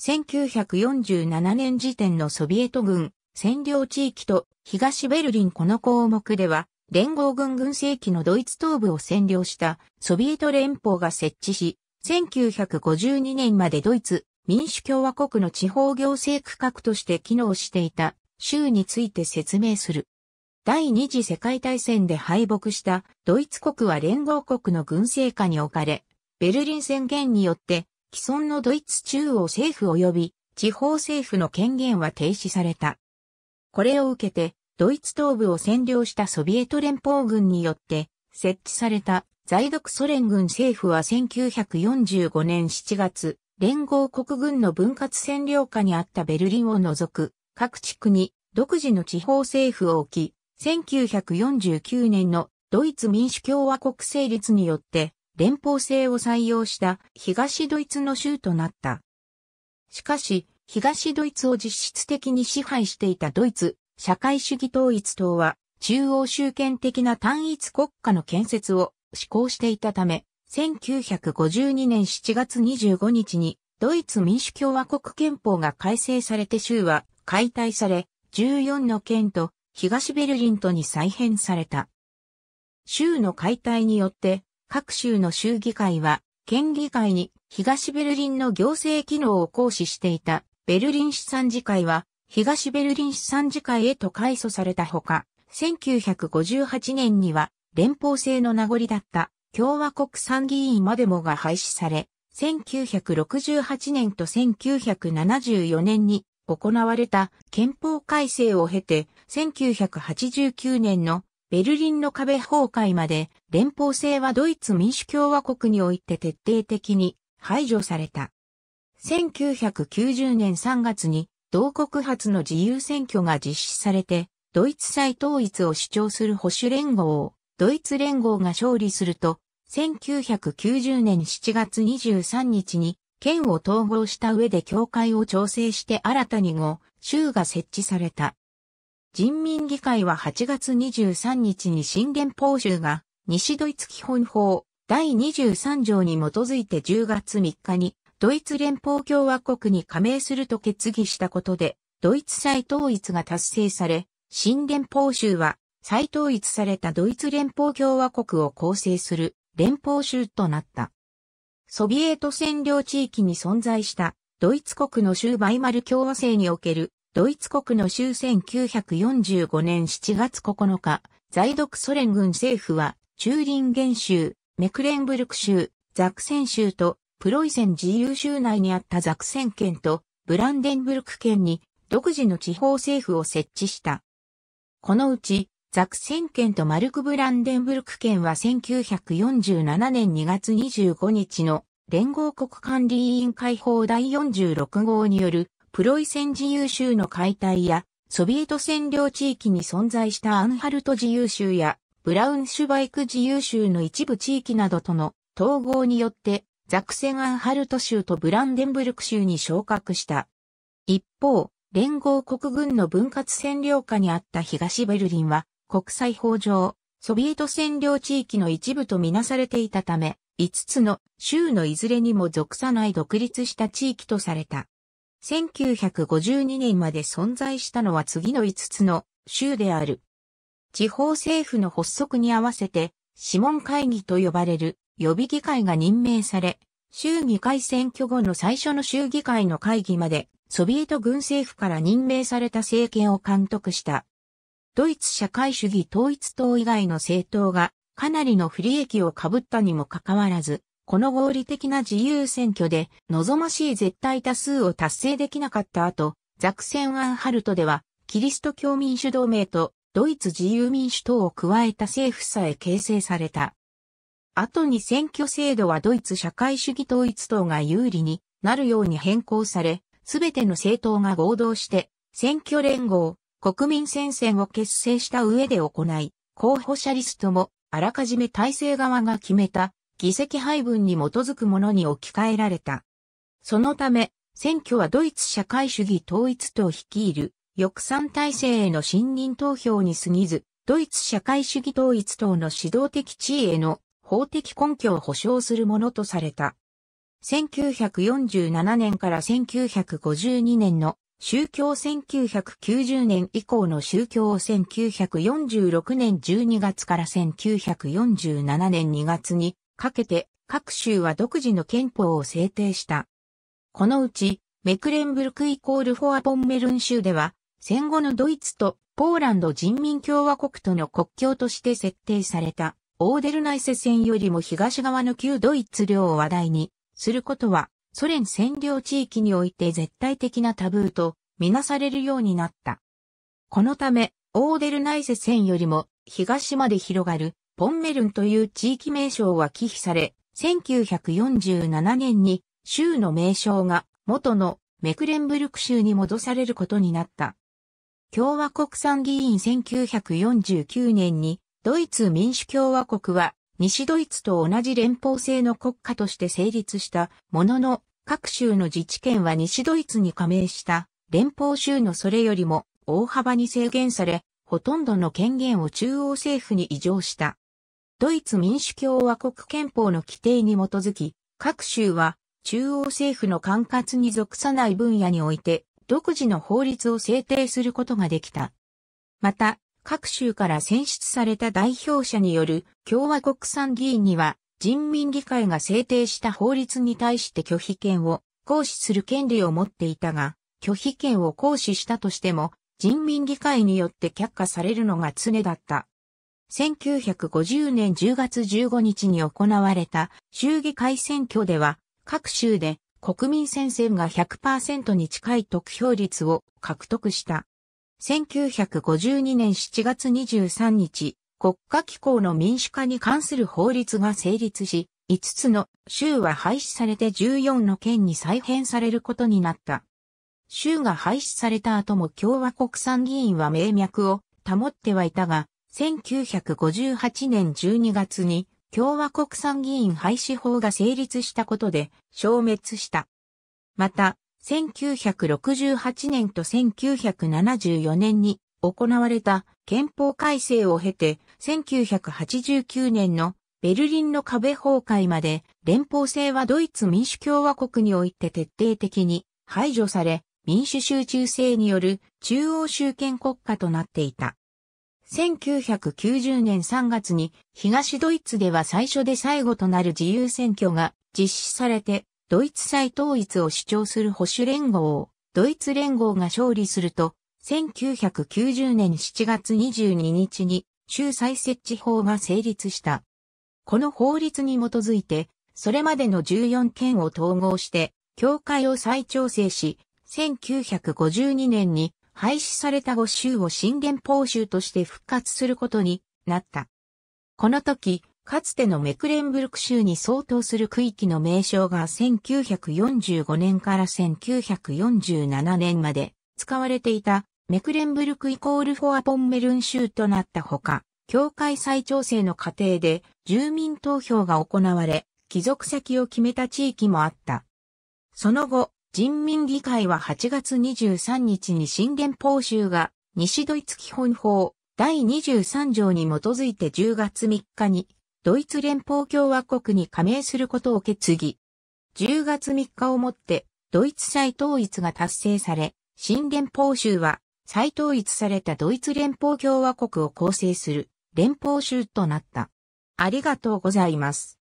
1947年時点のソビエト軍占領地域と東ベルリンこの項目では、連合軍軍政機のドイツ東部を占領したソビエト連邦が設置し、1952年までドイツ民主共和国の地方行政区画として機能していた州について説明する。第二次世界大戦で敗北したドイツ国は連合国の軍政下に置かれ、ベルリン宣言によって既存のドイツ中央政府及び地方政府の権限は停止された。これを受けて、ドイツ東部を占領したソビエト連邦軍によって設置された在独ソ連軍政府は1945年7月、連合国軍の分割占領下にあったベルリンを除く各地区に独自の地方政府を置き、1949年のドイツ民主共和国成立によって連邦制を採用した東ドイツの州となった。しかし、東ドイツを実質的に支配していたドイツ、社会主義統一党は、中央集権的な単一国家の建設を施行していたため、1952年7月25日に、ドイツ民主共和国憲法が改正されて州は解体され、14の県と東ベルリンとに再編された。州の解体によって各州の州議会は、県議会に東ベルリンの行政機能を行使していたベルリン市産事会は、東ベルリン市産事会へと改組されたほか、1958年には連邦制の名残だった共和国参議院までもが廃止され、1968年と1974年に行われた憲法改正を経て、1989年のベルリンの壁崩壊まで連邦制はドイツ民主共和国において徹底的に排除された。1990年3月に同国発の自由選挙が実施されて、ドイツ再統一を主張する保守連合を、ドイツ連合が勝利すると、1990年7月23日に県を統合した上で教会を調整して新たに5州が設置された。人民議会は8月23日に新連邦州が西ドイツ基本法第23条に基づいて10月3日にドイツ連邦共和国に加盟すると決議したことでドイツ再統一が達成され新連邦州は再統一されたドイツ連邦共和国を構成する連邦州となった。ソビエト占領地域に存在したドイツ国の州バイマル共和制におけるドイツ国の終1945年7月9日、在独ソ連軍政府は、チューリンゲン州、メクレンブルク州、ザクセン州と、プロイセン自由州内にあったザクセン県と、ブランデンブルク県に、独自の地方政府を設置した。このうち、ザクセン県とマルク・ブランデンブルク県は1947年2月25日の連合国管理委員会法第46号によるプロイセン自由州の解体や、ソビエト占領地域に存在したアンハルト自由州や、ブラウンシュバイク自由州の一部地域などとの統合によって、ザクセンアンハルト州とブランデンブルク州に昇格した。一方、連合国軍の分割占領下にあった東ベルリンは、国際法上、ソビエト占領地域の一部とみなされていたため、5つの州のいずれにも属さない独立した地域とされた。1952年まで存在したのは次の5つの州である。地方政府の発足に合わせて、諮問会議と呼ばれる予備議会が任命され、州議会選挙後の最初の州議会の会議まで、ソビエト軍政府から任命された政権を監督した。ドイツ社会主義統一党以外の政党がかなりの不利益を被ったにもかかわらず、この合理的な自由選挙で望ましい絶対多数を達成できなかった後、ザクセン・アンハルトでは、キリスト教民主同盟とドイツ自由民主党を加えた政府さえ形成された。後に選挙制度はドイツ社会主義統一党が有利になるように変更され、すべての政党が合同して、選挙連合、国民戦線を結成した上で行い、候補者リストもあらかじめ体制側が決めた議席配分に基づくものに置き換えられた。そのため、選挙はドイツ社会主義統一党率いる翼賛体制への信任投票に過ぎず、ドイツ社会主義統一党の指導的地位への法的根拠を保障するものとされた。1947年から1952年の宗教1990年以降の宗教を1946年12月から1947年2月にかけて各州は独自の憲法を制定した。このうち、メクレンブルクイコールフォアポンメルン州では、戦後のドイツとポーランド人民共和国との国境として設定された、オーデルナイセ線よりも東側の旧ドイツ領を話題にすることは、ソ連占領地域において絶対的なタブーとみなされるようになった。このため、オーデルナイセ線よりも東まで広がるポンメルンという地域名称は忌避され、1947年に州の名称が元のメクレンブルク州に戻されることになった。共和国参議院1949年にドイツ民主共和国は西ドイツと同じ連邦制の国家として成立したものの各州の自治権は西ドイツに加盟した連邦州のそれよりも大幅に制限されほとんどの権限を中央政府に移譲した。ドイツ民主共和国憲法の規定に基づき、各州は中央政府の管轄に属さない分野において独自の法律を制定することができた。また、各州から選出された代表者による共和国産議員には人民議会が制定した法律に対して拒否権を行使する権利を持っていたが、拒否権を行使したとしても人民議会によって却下されるのが常だった。1950年10月15日に行われた衆議会選挙では、各州で国民戦線が100%に近い得票率を獲得した。1952年7月23日、国家機構の民主化に関する法律が成立し、5つの州は廃止されて14の県に再編されることになった。州が廃止された後も共和国産議員は名脈を保ってはいたが、1958年12月に共和国参議院廃止法が成立したことで消滅した。また、1968年と1974年に行われた憲法改正を経て、1989年のベルリンの壁崩壊まで連邦制はドイツ民主共和国において徹底的に排除され、民主集中制による中央集権国家となっていた。1990年3月に東ドイツでは最初で最後となる自由選挙が実施されて、ドイツ再統一を主張する保守連合を、ドイツ連合が勝利すると、1990年7月22日に州再設置法が成立した。この法律に基づいて、それまでの14県を統合して、教会を再調整し、1952年に廃止された5州を新玄報州として復活することになった。この時、かつてのメクレンブルク州に相当する区域の名称が1945年から1947年まで使われていたメクレンブルクイコールフォアポンメルン州となったほか、境界再調整の過程で住民投票が行われ、帰属先を決めた地域もあった。その後、人民議会は8月23日に新連邦州が西ドイツ基本法第23条に基づいて10月3日にドイツ連邦共和国に加盟することを決議。10月3日をもってドイツ再統一が達成され、新連邦州は再統一されたドイツ連邦共和国を構成する連邦州となった。ありがとうございます。